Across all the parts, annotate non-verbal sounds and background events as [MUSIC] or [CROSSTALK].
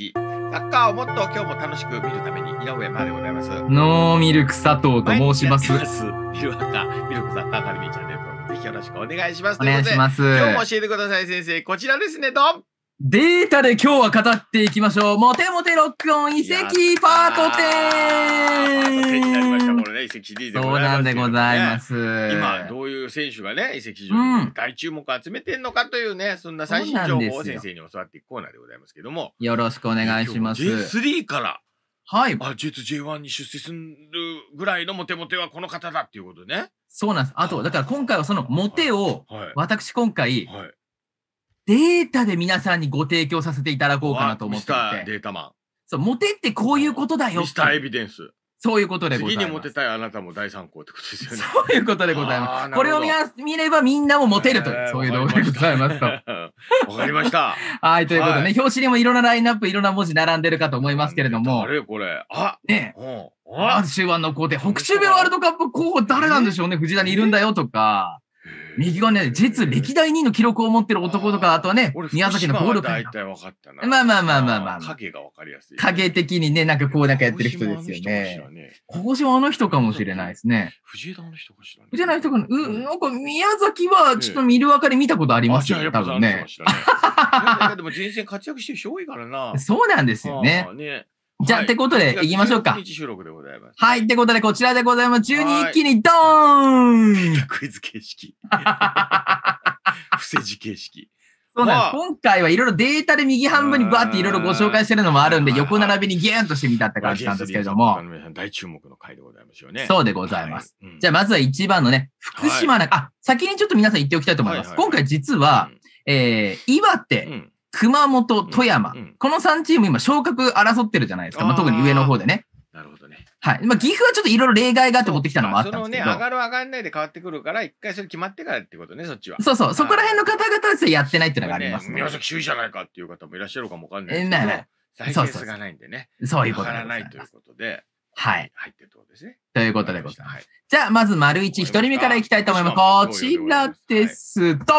き、サッカーをもっと今日も楽しく見るために、井上までございます。ノーミルク佐藤と申します。ますミルクサッカーアカデミーチャンネルぜひよろしくお願いします。お願いします。今日も教えてください、先生。こちらですね、どデータで今日は語っていきましょう。モテモテロックオン遺跡パート10になりましたもんね、遺跡シリーズでございでございます。今、どういう選手がね、遺跡上に大注目を集めてるのかというね、そんな最新情報を先生に教わっていくコーナーでございますけども。よろしくお願いします。J3 から。はい。あ、J2、J1 に出世するぐらいのモテモテはこの方だっていうことね。そうなんです。あと、だから今回はそのモテを、はい、私今回、はいデータで皆さんにご提供させていただこうかなと思っていて。データマン。そう、モテってこういうことだよ。ミスターエビデンス。そういうことでございます。次にモテたいあなたも第三項ってことですよね。そういうことでございます。これを見見ればみんなもモテるという、えー、そういう動画でございますと。[LAUGHS] わかりました。はい、ということでね、はい、表紙にもいろんなラインナップ、いろんな文字並んでるかと思いますけれども。あれこれ。あねえ。あ終盤の工程、北中米ワールドカップ候補誰なんでしょうね、藤田にいるんだよとか。右がね、実歴代2位の記録を持ってる男とか、あとはね、宮崎の暴力。大かったな。まあまあまあまあまあ。影がわかりやすい。影的にね、なんかこうなんかやってる人ですよね。ここじゃあの人かもしれないですね。藤枝の人かしらね。藤枝の人かな。うん、なんか宮崎はちょっと見るわかり見たことありますよ、多分ね。でも人生活躍してる人多いからな。[LAUGHS] そうなんですよね。ねじゃあ、ってことで、行きましょうか。収録でございます。はい、ってことで、こちらでございます。中に一気にドーン [LAUGHS] クイズ形式。[LAUGHS] 伏せ字形式。そうなんです。今回はいろいろデータで右半分にバーっていろいろご紹介してるのもあるんで、横並びにギューンとしてみたって感じなんですけれども。大注目の回でございますよね。そうでございます。じゃあ、まずは一番のね、福島な、あ、先にちょっと皆さん言っておきたいと思います。今回実は、えー、岩手、熊本、富山、うんうん、この3チーム今昇格争ってるじゃないですか。まあ、特に上の方でね。なるほどね。はい。まあ、岐阜はちょっといろいろ例外があって持ってきたのもあったんですけど。そ,、ね、上がる上がんないで変わってくるから、一回それ決まってからってことね、そっちは。そうそう。そこら辺の方々はやってないっていうのがありますね。宮崎首位じゃないかっていう方もいらっしゃるかもわかんないですけど。えー、ないない。再がないんでね。そういうことで。らないということで。はい。入ってるとこですね。ということでございます。はい、じゃあ、まず丸一、一人目からいきたいと思います。こちらですと。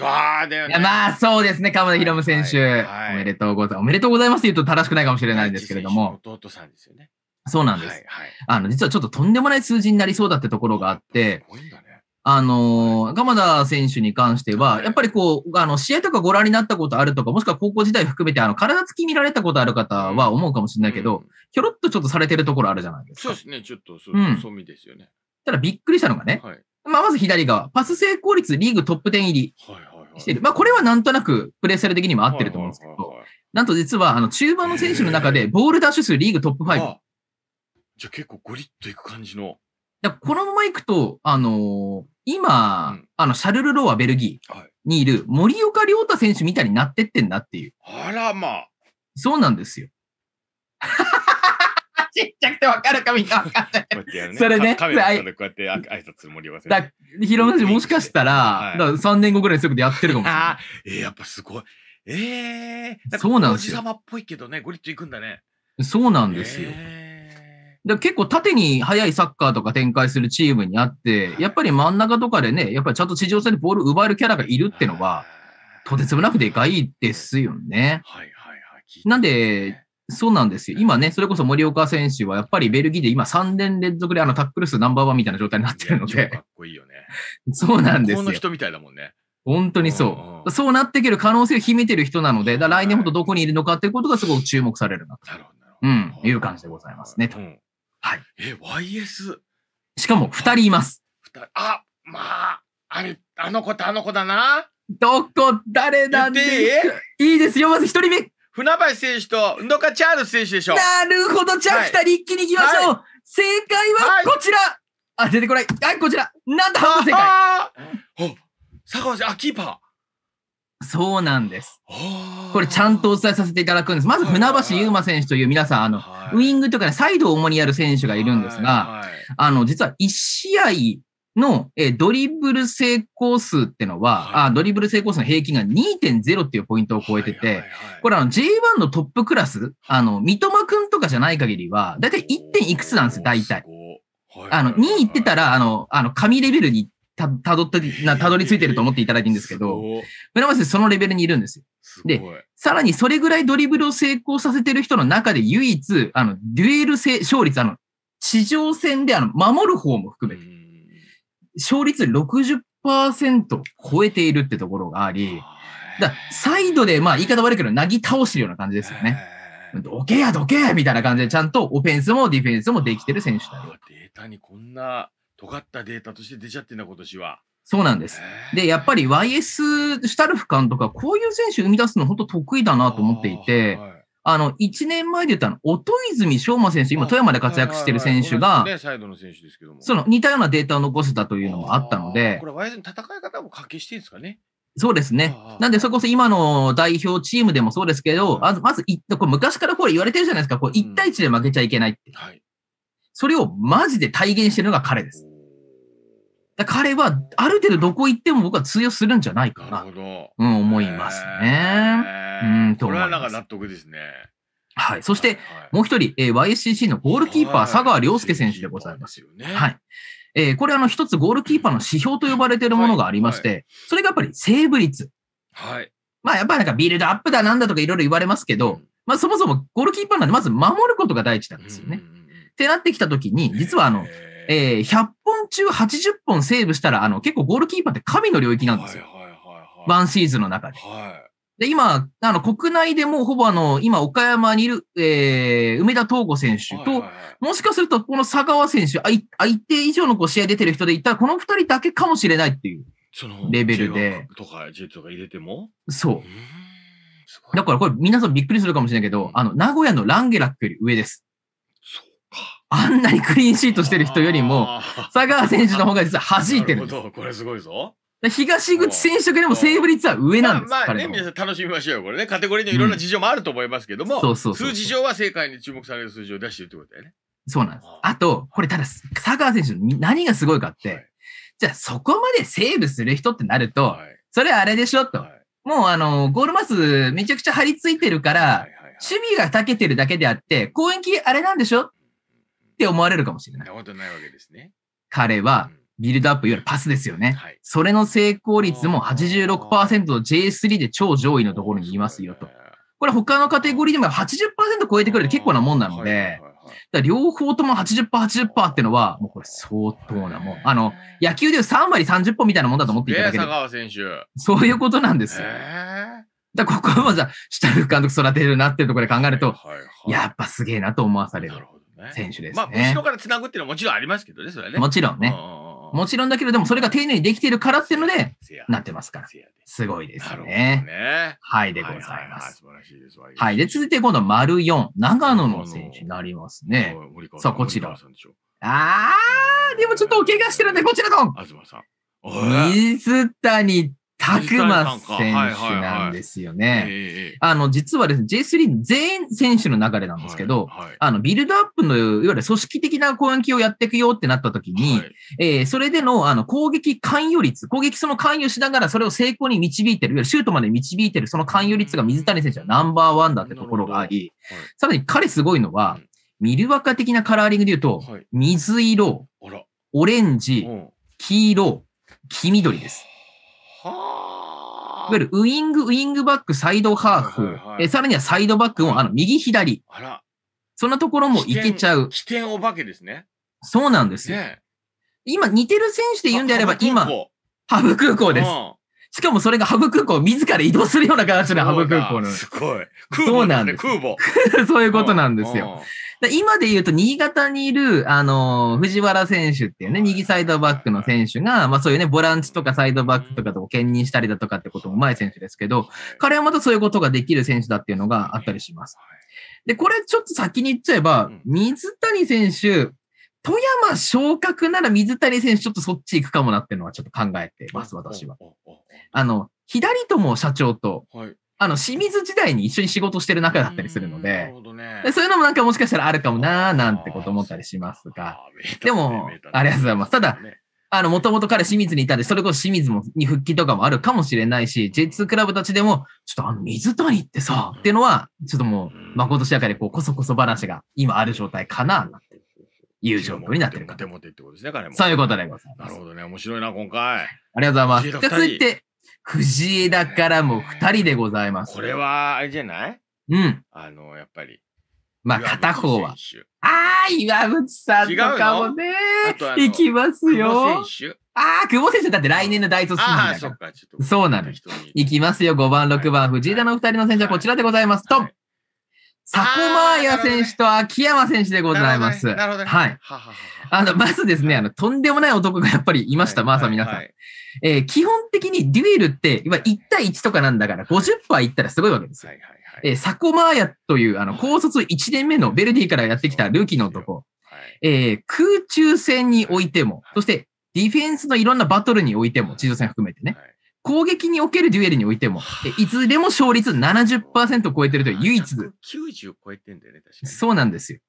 ああ、だよね。いやまあ、そうですね、鎌田博夢選手、はいはいはいおめでとうございます。おめでとうございますっ言うと正しくないかもしれないんですけれども。弟さんですよね。そうなんです、はいはい。あの、実はちょっととんでもない数字になりそうだってところがあって、すごいんだね。あの鎌田選手に関しては、やっぱりこう、あの、試合とかご覧になったことあるとか、もしくは高校時代含めて、あの、体つき見られたことある方は思うかもしれないけど、ひょろっとちょっとされてるところあるじゃないですか。そうで。すね、ちょっとそう、そうみですよね。ただびっくりしたのがね、はい。まあ、まず左側、パス成功率リーグトップ10入りしてる。まあ、これはなんとなくプレイスタイル的にも合ってると思うんですけど、なんと実は、あの、中盤の選手の中で、ボールダッシュ数リーグトップ5。ああじゃあ結構ゴリッといく感じの。このままいくと、あのー、今、うん、あの、シャルル・ロア・ベルギーにいる森岡良太選手みたいになってってんだっていう。あらまあ。そうなんですよ。ちっちゃくてわかるかみんなわかんない。それね。カメラでこうやって挨拶する森岡だヒロムもしかしたら、だか3年後ぐらいの速度でやってるかもしれない。あーえー、やっぱすごい。ええそうなんですよおじさまっぽいけどね、ゴリッと行くんだね。そうなんですよ。で結構縦に速いサッカーとか展開するチームにあって、やっぱり真ん中とかでね、やっぱりちゃんと地上戦でボール奪えるキャラがいるってのは、とてつもなくでかいですよね。はいはいはい。いねなんで、そうなんですよ。今ね、それこそ森岡選手はやっぱりベルギーで今3年連続であのタックル数ナンバーワンみたいな状態になってるので。かっこいいよね。[LAUGHS] そうなんですよ。の人みたいだもんね。本当にそう。そうなってける可能性を秘めてる人なので、だ来年ほどどこにいるのかっていうことがすごく注目されるなと。なるほど。うん、いう感じでございますね。とはい。え、YS? しかも2人います。2あ、まあ、あれ、あの子とあの子だな。どこ、誰だって。いいですよ、まず1人目。船橋選手と運どかチャールズ選手でしょう。なるほど、じゃあ二人一気に行きましょう。はい、正解はこちら、はい、あ、出てこない。はい、こちら。なんだ。半分あ。解。坂本あ、キーパー。そうなんです。これちゃんとお伝えさせていただくんです。まず船橋優馬選手という皆さん、あの、はい、ウイングというか、ね、サイドを主にやる選手がいるんですが、あの、実は1試合の、えー、ドリブル成功数ってのは、はい、あドリブル成功数の平均が2.0っていうポイントを超えてて、はいはいはい、これあの J1 のトップクラス、あの、三笘くんとかじゃない限りは、だいたい 1. 点いくつなんですよ、大体。はいはいはい、あの、2行ってたら、あの、あの、紙レベルにた、たどった、な、たどり着いてると思っていただいてるんですけど、村松そのレベルにいるんですよ。で、さらにそれぐらいドリブルを成功させてる人の中で唯一、あの、デュエル勝率、あの、地上戦で、あの、守る方も含めて、勝率60%超えているってところがあり、だサイドで、まあ言い方悪いけど、なぎ倒してるような感じですよね。どけやどけやみたいな感じで、ちゃんとオフェンスもディフェンスもできてる選手だよ。データにこんな尖ったデータとして出ちゃってんだ、今年は。そうなんです。で、やっぱり YS シュタルフ監督はこういう選手生み出すの本当得意だなと思っていて、はい、あの、1年前で言ったの、音泉昌磨選手、今富山で活躍してる選手が、サイドの選手ですけども。その似たようなデータを残せたというのもあったので。これ、ワイズに戦い方も関係していんですかね。そうですね。なんで、それこそ今の代表チームでもそうですけど、まず、まず、これ昔からこれ言われてるじゃないですか。こう1対1で負けちゃいけないって。うんはい、それをマジで体現してるのが彼です。彼は、ある程度どこ行っても僕は通用するんじゃないかな。なうん、思いますね。うんとこれはなんか納得ですね。はい。そして、もう一人、え YSCC のゴールキーパー、佐川良介選手でございます。はい。えこれ、あの、一つゴールキーパーの指標と呼ばれているものがありまして、それがやっぱりセーブ率。はい。まあ、やっぱりなんかビルドアップだなんだとかいろいろ言われますけど、まあ、そもそもゴールキーパーなんで、まず守ることが第一なんですよね。ってなってきたときに、実はあの、え100本中80本セーブしたら、あの、結構ゴールキーパーって神の領域なんですよ。ははいいワンシーズンの中で。はいで、今、あの、国内でもほぼあの、今、岡山にいる、えー、梅田東吾選手と、もしかすると、この佐川選手、相手以上のこう試合出てる人でいったら、この二人だけかもしれないっていう、レベルで。とか、J とか入れてもそう。だからこれ、皆さんびっくりするかもしれないけど、あの、名古屋のランゲラックより上です。あんなにクリーンシートしてる人よりも、佐川選手の方が実は弾いてる。なるほど、これすごいぞ。東口選手だけでもセーブ率は上なんです。まあ、まあね、皆さん楽しみましょうよ。これね、カテゴリーのいろんな事情もあると思いますけども、うん、そうそう数字上は正解に注目される数字を出してるってことだよね。そうなんです。あと、これただ、佐川選手何がすごいかって、はい、じゃあそこまでセーブする人ってなると、はい、それあれでしょと、はい。もうあの、ゴールマスめちゃくちゃ張り付いてるから、はいはいはい、がたけてるだけであって、攻撃あれなんでしょって思われるかもしれない。なことないわけですね。彼は、うんビルドアップ、いわゆるパスですよね。はい、それの成功率も86%の J3 で超上位のところにいますよと。これ他のカテゴリーでも80%超えてくると結構なもんなので、両方とも80%、80%ってのは、もうこれ相当なもん。あの、野球でいう3割30本みたいなもんだと思っていただける。そういうことなんですよ。だここはまずは、下ル監督育てるなっていうところで考えると、やっぱすげえなと思わされる選手ですね。まあ、後ろから繋ぐっていうのはもちろんありますけどね、それはね。もちろんね。もちろんだけど、でもそれが丁寧にできているからっていうので、なってますから。すごいですね。ねはい、でございます。はいで続いて今度、丸4、長野の選手になりますね。さあ、こちら。あー、でもちょっとお怪我してるんで、こちらの。さん。水谷たくま選手なんですよね。あの、実はですね、J3 全選手の流れなんですけど、あの、ビルドアップの、いわゆる組織的な攻撃をやっていくよってなった時に、えそれでの、あの、攻撃関与率、攻撃その関与しながらそれを成功に導いてる、いわゆるシュートまで導いてる、その関与率が水谷選手はナンバーワンだってところがあり、さらに彼すごいのは、ミルワカ的なカラーリングで言うと、水色、オレンジ、黄色、黄緑です。はあ。いわゆるウイング、ウイングバック、サイドハーフ、はいはいえさらにはサイドバックも、あの、右、左。あら。そんなところもいけちゃう。起点お化けですね。そうなんですよ。ね、今、似てる選手で言うんであれば、今、ハブ空港です。うんしかもそれがハブ空港自ら移動するような形でハブ空港の。すごい。空母、そうなんです。空母。[LAUGHS] そういうことなんですよ。今で言うと、新潟にいる、あの藤原選手っていうね、右サイドバックの選手が、まあそういうね、ボランチとかサイドバックとかと兼任したりだとかってこともうまい選手ですけど、彼はまたそういうことができる選手だっていうのがあったりします。で、これちょっと先に言っちゃえば、水谷選手、富山昇格なら水谷選手ちょっとそっち行くかもなっていうのはちょっと考えてます、私は。あの、左友社長と、はい、あの、清水時代に一緒に仕事してる仲だったりするので、ね、そういうのもなんかもしかしたらあるかもなーなんてこと思ったりしますが、でも、ありがとうございます。ただ、あの、もともと彼清水にいたんで、それこそ清水もに復帰とかもあるかもしれないし、J2 クラブたちでも、ちょっとあの、水谷ってさ、っていうのは、ちょっともう、まことしやかで、こう、こそこそ話が今ある状態かな、なんて友情も況になってるかと。そういうことでございます。なるほどね。面白いな、今回。ありがとうございます。続いて、藤枝からも2人でございます。これは、あれじゃないうん。あの、やっぱり。まあ、片方は。ああ、岩渕さんとかもね、行きますよ。ああ、久保選手だって来年の大卒シーそうなの。行きますよ、5番、6番、藤枝の2人の選手はこちらでございますと、サコマーヤ選手と秋山選手でございます。なるほど、ね。はい。はははあの、まずですね、あの、とんでもない男がやっぱりいました、まあさ、皆さん。はい、えー、基本的にデュエルって、今1対1とかなんだから、50%いったらすごいわけですよ。はいはいはい、えー、サコマーヤという、あの、高卒1年目のベルディからやってきたルーキーの男。はい、えー、空中戦においても、そしてディフェンスのいろんなバトルにおいても、地上戦含めてね。はい攻撃におけるデュエルにおいても、いつでも勝率70%超えてるという唯一。90超えてんだよね、確かに。そうなんですよ。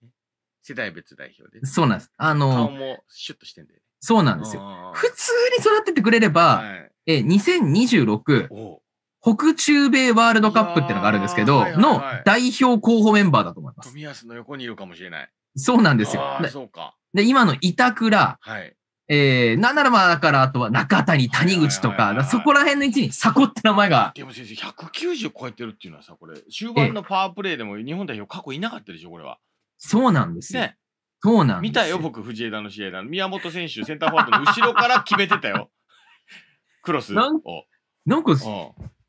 世代別代表で。そうなんです。あの、顔もシュッとしてんだよね。そうなんですよ。普通に育ててくれれば、はい、え2026、北中米ワールドカップってのがあるんですけど、の代表候補メンバーだと思います。富安の横にいるかもしれない。そうなんですよ。そうか。で、今の板倉、はい、えー、なんならまあ、だから、あとは中谷、谷口とか、そこら辺の位置にサコって名前が。でも先生、190超えてるっていうのはさ、これ、終盤のパワープレーでも日本代表過去いなかったでしょ、これは。そうなんですね。そうなんです。見たよ、僕、藤枝の試合だ。宮本選手、センターフォワードの後ろから決めてたよ。[LAUGHS] クロスを。なんか、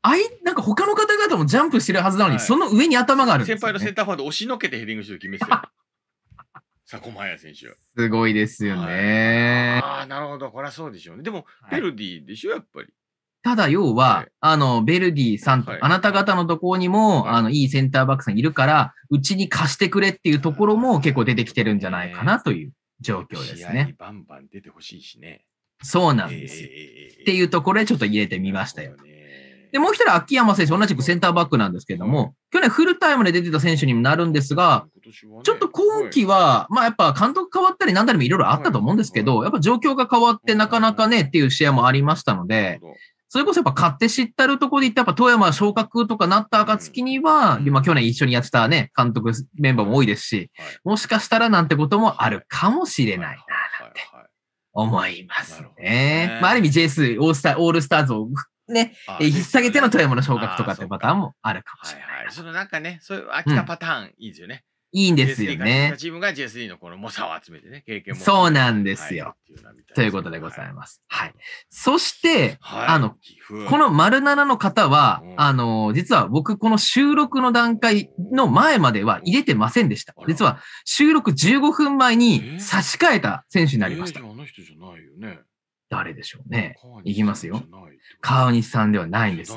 あい、なんか他の方々もジャンプしてるはずなのに、はい、その上に頭がある、ね、先輩のセンターフォワード押しのけてヘディングシュート決めてたよ。[LAUGHS] 佐古真選手。すごいですよね。ああ、なるほど。これはそうでしょうね。でも、ベ、ルディでしょ、やっぱり。ただ、要は、あの、ベルディさんと、あなた方のところにも、あの、いいセンターバックさんいるから、うちに貸してくれっていうところも結構出てきてるんじゃないかなという状況ですね。バンバン出てほしいしね。そうなんですっていうところでちょっと入れてみましたよ。ね。で、もう一人、秋山選手、同じくセンターバックなんですけども、去年フルタイムで出てた選手にもなるんですが、ちょっと今季は、まあやっぱ監督変わったり何だりもいろいろあったと思うんですけど、やっぱ状況が変わってなかなかねっていう試合もありましたので、それこそやっぱ勝手知ったるところで言って、やっぱ富山昇格とかなった暁には、今去年一緒にやってたね、監督メンバーも多いですし、もしかしたらなんてこともあるかもしれないな、なんて。思いますね。ねまあ、ある意味 J2 オールスター、オールスターズをね、引っ下げての富山の昇格とかってパターンもあるかもしれない。はいはい、そのなんかね、そういう飽きたパターン、いいですよね。いいんですよね。チームが J3 のこの猛者を集めてね、経験も。そうなんですよ。ということでございます。はい。そして、あの、この丸7の方は、あの、実は僕、この収録の段階の前までは入れてませんでした。実は、収録15分前に差し替えた選手になりました。あの人じゃないよね。誰でしょうね。いきますよ。川西さんではないんです。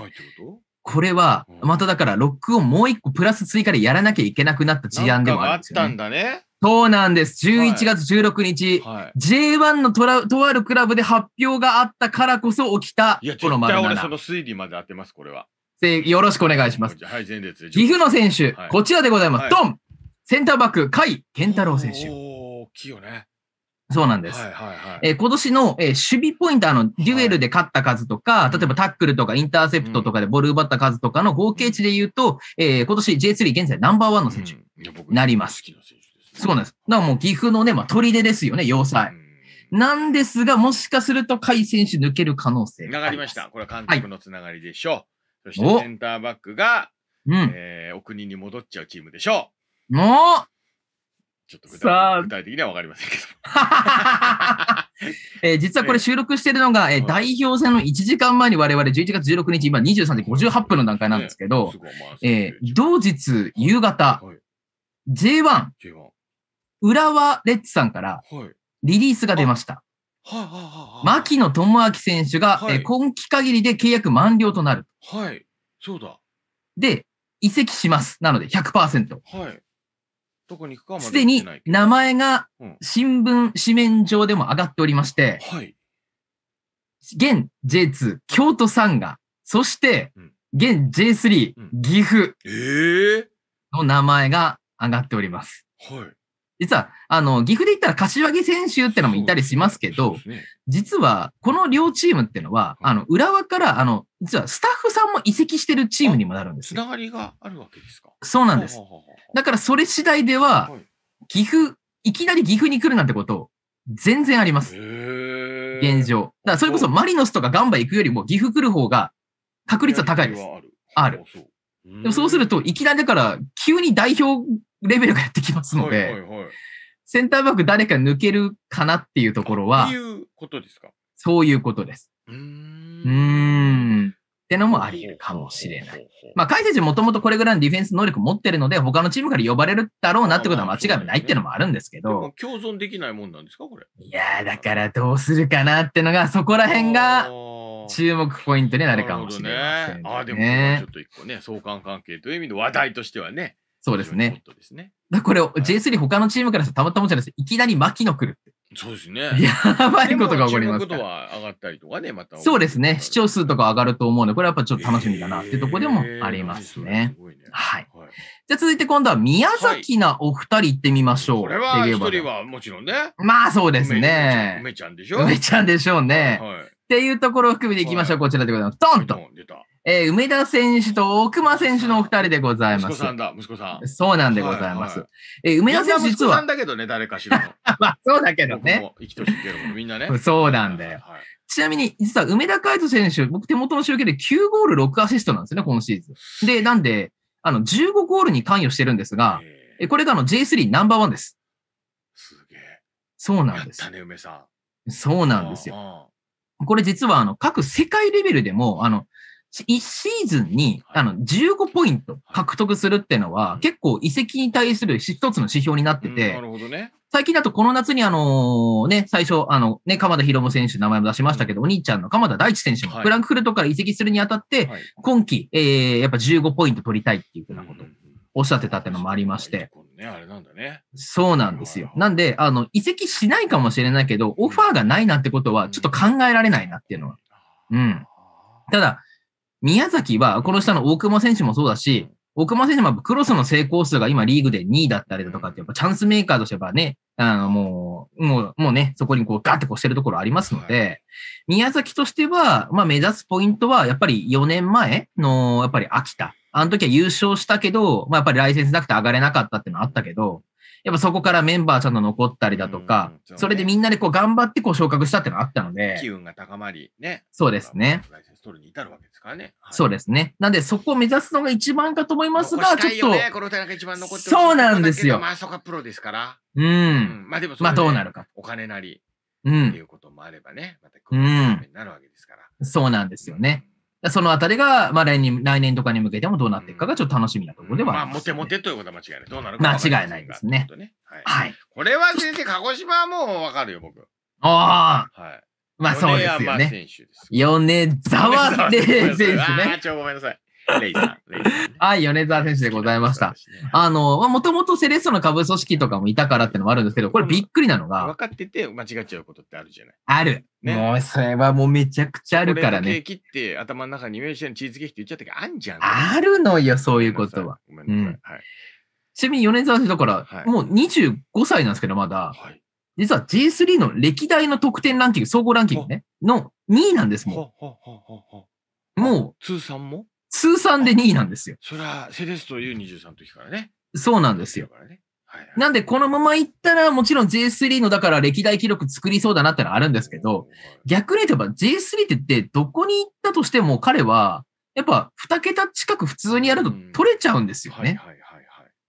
これは、まただから、ロックをもう一個プラス追加でやらなきゃいけなくなった事案でもあるんですよ、ね、あったんだね。そうなんです。11月16日、はいはい、J1 のとらとあるクラブで発表があったからこそ起きた、この丸7。絶対俺その推理まで当てます、これは。よろしくお願いします。はい、前列岐阜の選手、はい、こちらでございます。ドンセンターバック、甲斐健太郎選手。大きいよね。そうなんです。え今年の、えー、守備ポイント、あの、デュエルで勝った数とか、はい、例えばタックルとかインターセプトとかでボール奪った数とかの合計値で言うと、うん、えー、今年 J3 現在ナンバーワンの選手になります。うん、そうなんです。だからもう岐阜のね、まあ、砦ですよね、要塞。なんですが、もしかすると、甲斐選手抜ける可能性がつながりました。これは監督のつながりでしょう。はい、そしてセンターバックが、うん、えー、お国に戻っちゃうチームでしょう。もうちょっと具体的には分かりませんけど。[LAUGHS] えー、実はこれ収録しているのが、えー、代表戦の1時間前に我々11月16日、今23時58分の段階なんですけど、えー、同日夕方、J1、浦和レッズさんからリリースが出ました。はははい牧野智明選手が、え今季限りで契約満了となる。はい、そうだ。で、移籍します。なので100%。はい。どこに行くかすでに名前が新聞紙面上でも上がっておりまして、はい。現 J2 京都サンガ、そして現 J3、うん、岐阜の名前が上がっております。はい。実は、あの、岐阜で言ったら柏木選手ってのもいたりしますけど、ね、実は、この両チームってのは、あの、浦和から、あの、実はスタッフさんも移籍してるチームにもなるんですよ。つながりがあるわけですかそうなんです。だから、それ次第では、岐阜、いきなり岐阜に来るなんてこと、全然あります。現状。だから、それこそマリノスとかガンバ行くよりも、岐阜来る方が確率は高いです。ある。ある。でもそうすると、いきなりだから、急に代表レベルがやってきますので、センターバック誰か抜けるかなっていうところは、そういうことですかそういうことです。うーん。ってのもあり得るかもしれない。まあ、解説もともとこれぐらいのディフェンス能力持ってるので、他のチームから呼ばれるだろうなってことは間違いないっていうのもあるんですけど。共存できないもんなんですか、これ。いやだからどうするかなってのが、そこら辺が、注目ポイントになるかもしれない、ね。ああ、でも、ちょっと一個ね、相関関係という意味で話題としてはね。そうですね。ですねだこれ、J3 他のチームからたまったもんじゃないです。いきなり牧野来るって。そうですね。やばいことが起こります。ことは上がったりとかね、また。そうですね。視聴数とか上がると思うので、これはやっぱちょっと楽しみだなっていうとこでもありますね。えー、すねはい。じゃあ続いて今度は宮崎なお二人行ってみましょう。はい、これは一人はもちろんね。まあそうですね。梅ちゃんでしょ梅ちゃんでしょうね。はい、っていうところを含めていきましょう。こちらでございます。ドンと。出た。えー、梅田選手と奥間選手のお二人でございます。息子さんだ、息子さん。そうなんでございます。はいはい、えー、梅田選手実は。さんだけどね、誰かしら [LAUGHS] まあ、そうだけどね。生きとしけどみんなね。[LAUGHS] そうなんだよ。ちなみに、実は梅田海斗選手、僕手元の集計で9ゴール6アシストなんですよね、このシーズン。で、なんで、あの、15ゴールに関与してるんですが、えこれがあの J3 ナンバーワンです。すげえ。そうなんです。やね、梅さん。そうなんですよ。これ実はあの各世界レベルでもあの1シーズンに、あの、15ポイント獲得するっていうのは、結構移籍に対する一つの指標になってて、最近だとこの夏にあの、ね、最初、あの、ね、鎌田大夢選手名前も出しましたけど、お兄ちゃんの鎌田大地選手も、フランクフルトから移籍するにあたって、今季、えやっぱ15ポイント取りたいっていうふうなことおっしゃってたってのもありまして。そうなんですよ。なんで、あの、移籍しないかもしれないけど、オファーがないなんてことは、ちょっと考えられないなっていうのは。うん。ただ、宮崎は、この下の大熊選手もそうだし、大熊選手もクロスの成功数が今リーグで2位だったりだとかって、やっぱチャンスメーカーとしてはね、あの、もう、もう、もうね、そこにこうガってこうしてるところありますので、はい、宮崎としては、まあ目指すポイントは、やっぱり4年前の、やっぱり秋田。あの時は優勝したけど、まあやっぱりライセンスなくて上がれなかったっていうのはあったけど、やっぱそこからメンバーちゃんと残ったりだとか、それでみんなでこう頑張ってこう昇格したってのがあったので。機運が高まり、ね。そうですね。ス取るに至るわけですからね。はい、そうですね。なんで、そこを目指すのが一番かと思いますが、ちょっと。ね、この手が一番残ってそうなんですよ。まあ、そこはプロですから。うん。うん、まあ、でも、ね、まあ、どうなるか。お金なり、うん。っていうこともあればね、また、うん。になるわけですから。うん、そうなんですよね。そのあたりが、まあ、来年、来年とかに向けてもどうなっていくかがちょっと楽しみなところではあります、ね、まあ、モテモテということは間違いない。どうなるか間違いないですね。ねはい。はい、これは先生、鹿児島はもうわかるよ、僕。ああ。はい。まあそうですよね。米沢で [LAUGHS] 選手ね。あ、ちょ、ごめんなさい。レイさん。はい、米沢選手でございました。ね、あの、もともとセレッソの下部組織とかもいたからってのもあるんですけど、これびっくりなのが。分かってて間違っちゃうことってあるじゃない。ある。ね、もうそれはもうめちゃくちゃあるからね。ケーキって頭の中にイメージしてチーズケーキって言っちゃったけど、あんじゃん。あるのよ、そういうことは。ごめんなさい。はい、ちなみに米沢選手だから、はい、もう25歳なんですけど、まだ。はい実は j 3の歴代の得点ランキング、総合ランキングね、の2位なんですもん。もう、通算も通算で2位なんですよ。それはセレスト U23 の時からね。そうなんですよ。なんで、このままいったら、もちろん J3 の、だから歴代記録作りそうだなってのはあるんですけど、逆に言えば J3 って言って、どこに行ったとしても彼は、やっぱ2桁近く普通にやると取れちゃうんですよね。はいはい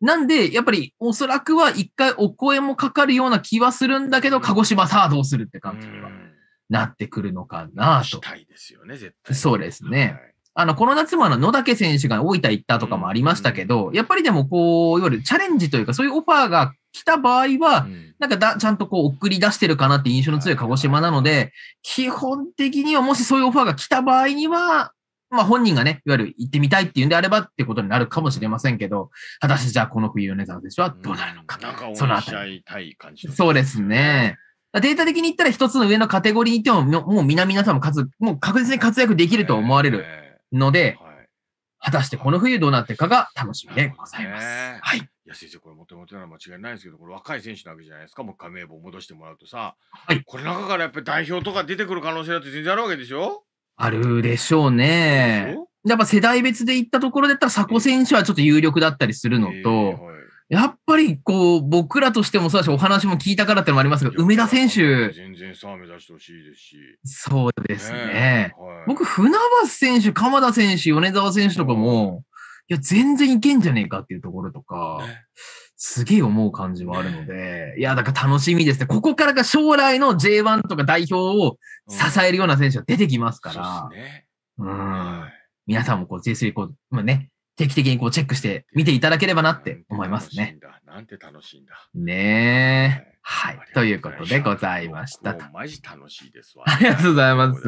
なんで、やっぱりおそらくは一回お声もかかるような気はするんだけど、鹿児島さあどうするって感じにはなってくるのかなと。したいですよね、絶対。そうですね。はいあの、この夏もあの、野竹選手が大分行ったとかもありましたけど、やっぱりでもこう、いわゆるチャレンジというか、そういうオファーが来た場合は、なんかだ、ちゃんとこう、送り出してるかなって印象の強い鹿児島なので、基本的にはもしそういうオファーが来た場合には、まあ本人がね、いわゆる行ってみたいっていうんであればってことになるかもしれませんけど、果たしてじゃあこの冬米沢選手はどうなるのか。うん、そのあたい感じ、ね、そうですね。データ的に言ったら一つの上のカテゴリーにいても、もう皆皆さんも数、もう確実に活躍できると思われるので、えーはい、果たしてこの冬どうなっていくかが楽しみでございます。ね、はい。いや先生、これもともとなら間違いないですけど、これ若い選手なわけじゃないですか、もう加盟名簿戻してもらうとさ、はい、これ中からやっぱり代表とか出てくる可能性だって全然あるわけでしょあるでしょうね。やっぱ世代別で行ったところだったら、佐古選手はちょっと有力だったりするのと、やっぱりこう、僕らとしてもそうだし、お話も聞いたからってのもありますが、梅田選手。全然さ、目指してほしいですし。そうですね。ねはい、僕、船橋選手、鎌田選手、米沢選手とかも、いや、全然いけんじゃねえかっていうところとか、ね、すげえ思う感じもあるので、いや、だから楽しみですね。ここからが将来の J1 とか代表を支えるような選手が出てきますから、うん、ねうん、皆さんもこう J3 こう、まあね、定期的にこうチェックして見ていただければなって思いますね。なんて楽しいんだ。ねえ。はい。ということでございました。マジ楽しいですわ。ありがとうございます。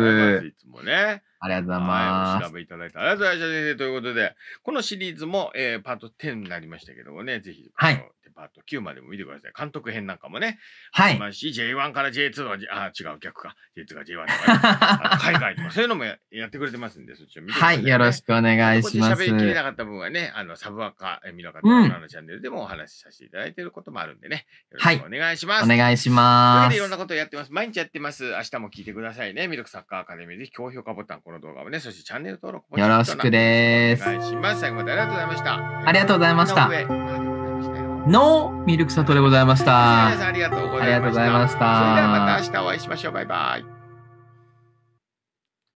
いつもね。ありがとうございます。調べいただいてありがとうございましということで、このシリーズも、えー、パート10になりましたけどもね、ぜひ、はい。パート9までも見てください。監督編なんかもね。はい。まあ、J1 から J2 は、あ、違う、逆か。J2 が J1 とか、[LAUGHS] 海外とか、そういうのもやってくれてますんで、そっちを見てください、ね、はい、よろしくお願いします。喋りきれなかった分はね、あの、サブアカ、見の方のチャンネルでもお話しさせていただいていることもあるんでね。よろしくお願いします。お願いします。いでいろんなことやってます。毎日やってます。明日も聞いてくださいね。ミルクサッカーアカデミー、ぜひ高評価ボタン、この動画をね、そしてチャンネル登録もよろしくです。お願いします。最後までありがとうございました。ありがとうございました。のミルクさんとでございました。皆さんありがとうございました。ありがとうございました。それではまた明日お会いしましょう。バイバイ。